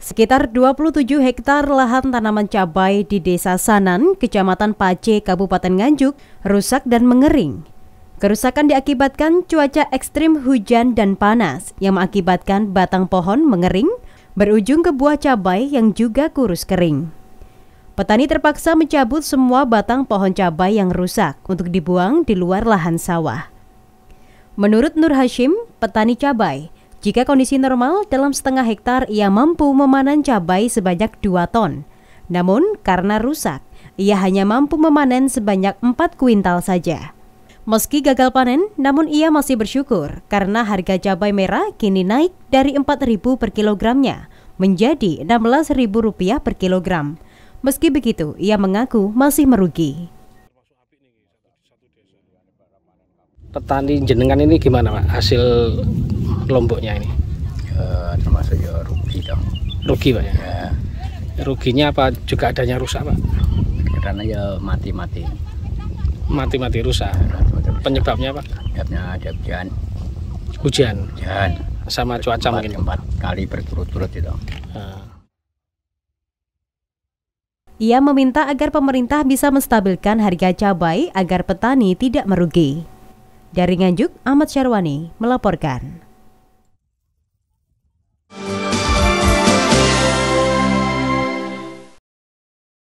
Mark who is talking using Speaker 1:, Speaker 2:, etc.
Speaker 1: Sekitar 27 hektar lahan tanaman cabai di Desa Sanan, Kecamatan Pace, Kabupaten Nganjuk, rusak dan mengering. Kerusakan diakibatkan cuaca ekstrim hujan dan panas yang mengakibatkan batang pohon mengering, berujung ke buah cabai yang juga kurus kering. Petani terpaksa mencabut semua batang pohon cabai yang rusak untuk dibuang di luar lahan sawah. Menurut Nur Hashim, petani cabai, jika kondisi normal, dalam setengah hektar ia mampu memanen cabai sebanyak 2 ton. Namun, karena rusak, ia hanya mampu memanen sebanyak 4 kuintal saja. Meski gagal panen, namun ia masih bersyukur karena harga cabai merah kini naik dari Rp4.000 per kilogramnya menjadi Rp16.000 per kilogram. Meski begitu, ia mengaku masih merugi.
Speaker 2: Petani jenengan ini gimana, Pak? Hasil kelompoknya ini? Ya, termasuk ya rugi dong. Rugi
Speaker 3: pak ya? ya. Ruginya apa juga adanya rusak pak? Karena ya mati-mati. Mati-mati rusak. rusak. Penyebabnya pak? Penyebabnya ada hujan. Hujan. Hujan. Sama cuaca tempat, mungkin. Empat kali berturut-turut itu. Ah.
Speaker 1: Ia meminta agar pemerintah bisa menstabilkan harga cabai agar petani tidak merugi. Dari Nganjuk, Ahmad Syarwani melaporkan.